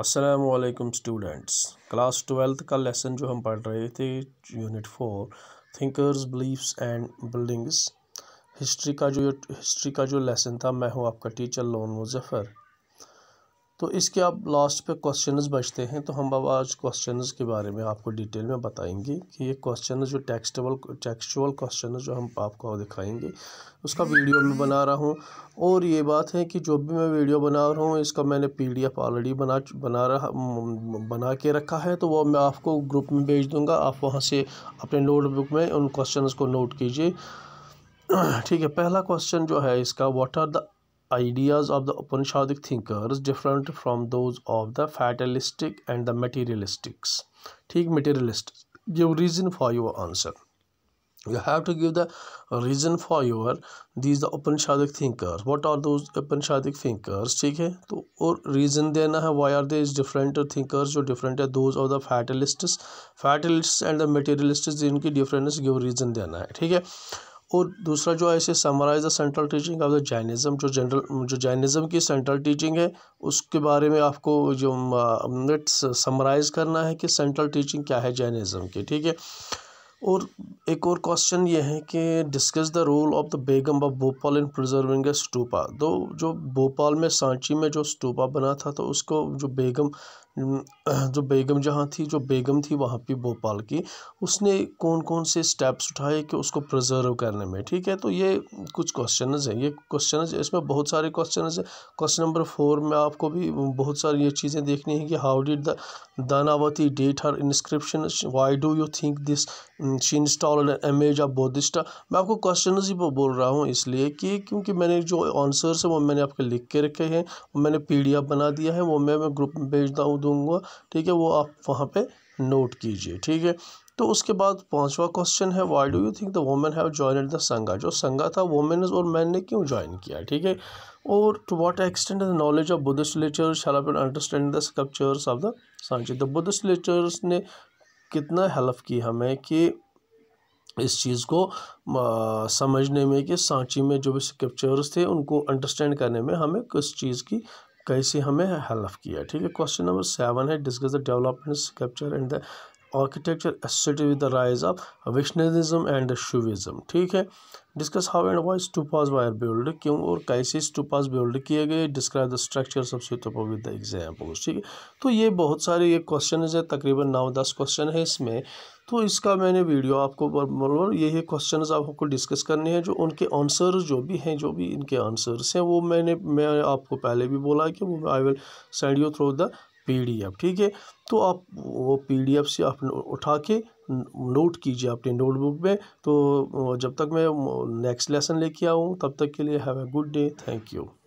Aslam students class twelfth का lesson जो हम पढ़ रहे थे unit four thinkers beliefs and buildings history का जो हिस्ट्री का जो लेसन था मैं हूँ आपका टीचर लोन मुजफ़र तो इसके अब लास्ट पे क्वेश्चंस बचते हैं तो हम अब आज क्वेश्चंस के बारे में आपको डिटेल में बताएंगे कि ये क्वेश्चन जो टेक्सटेबल टेक्सचुअल क्वेश्चन जो हम आपको दिखाएंगे उसका वीडियो में बना रहा हूँ और ये बात है कि जो भी मैं वीडियो बना रहा हूँ इसका मैंने पी डी एफ ऑलरेडी बना बना रहा बना के रखा है तो वह मैं आपको ग्रुप में भेज दूँगा आप वहाँ से अपने नोटबुक में उन क्वेश्चन को नोट कीजिए ठीक है पहला क्वेश्चन जो है इसका what are the ideas of the Upanishadic thinkers different from those of the fatalistic and the materialistics. theek materialist. Give reason for your answer. You have to give the reason for your these the Upanishadic thinkers. What are those Upanishadic thinkers? theek hai to और reason dena hai why are they different thinkers jo different hai those of the fatalists fatalists and the materialists inki difference give reason dena hai theek hai और दूसरा जो है इसे summarise the central teaching of the Jainism जो general जो Jainism की central teaching है उसके बारे में आपको जो समराइज़ करना है कि सेंट्रल टीचिंग क्या है जैनिज़म की ठीक है और एक और क्वेश्चन ये है कि discuss the role of the Begum of Bhopal in preserving a stupa तो जो भोपाल में सांची में जो स्टूपा बना था तो उसको जो बेगम जो बेगम जहाँ थी जो बेगम थी वहाँ पे भोपाल की उसने कौन कौन से स्टेप्स उठाए कि उसको प्रिजर्व करने में ठीक है तो ये कुछ क्वेश्चन हैं ये क्वेश्चन इसमें बहुत सारे क्वेश्चन हैं क्वेश्चन नंबर फोर में आपको भी बहुत सारी ये चीज़ें देखनी है कि how did the Dhanavati date her inscription why do you think this she install image of Bodhisatta मैं आपको क्वेश्चन ही बोल रहा हूँ इसलिए कि क्योंकि मैंने जो आंसर्स हैं वो मैंने आपके लिख के रखे हैं मैंने पी बना दिया है वो मैं, ग्रुप में भेजता हूँ दूंगा ठीक है वो आप वहाँ पे नोट कीजिए ठीक है तो उसके बाद पांचवा क्वेश्चन है why do you think the women have join the sangha जो संगा था वोमेन और मैन ने क्यों ज्वाइन किया ठीक है और to what extent the knowledge of Buddhist literature shall understand the of the Sanchi the Buddhist literatures ने कितना हेल्प की हमें कि इस चीज़ को आ, समझने में कि सांची में जो भी स्क्रिप्चर्स थे उनको अंडरस्टैंड करने में हमें किस चीज़ की कैसे हमें हेल्प किया ठीक है क्वेश्चन नंबर सेवन है discuss the development structure and the architecture associated with the rise of Vishnavism and Shaivism ठीक है discuss how and why stupas were build क्यों और कैसे स्टूपाज बिल्ड किए गए describe the structure of top with the examples ठीक है तो ये बहुत सारे ये क्वेश्चन है तकरीबन नौ दस क्वेश्चन है इसमें तो इसका मैंने वीडियो आपको बरबर यही क्वेश्चन आपको डिस्कस करने हैं जो उनके आंसर जो भी हैं जो भी इनके आंसर्स हैं वो मैंने मैं आपको पहले भी बोला कि वो I will send you through the P ठीक है तो आप वो पी से आप उठा के नोट कीजिए अपने नोटबुक में तो जब तक मैं नेक्स्ट लेसन लेके आऊँ तब तक के लिए have a good day thank you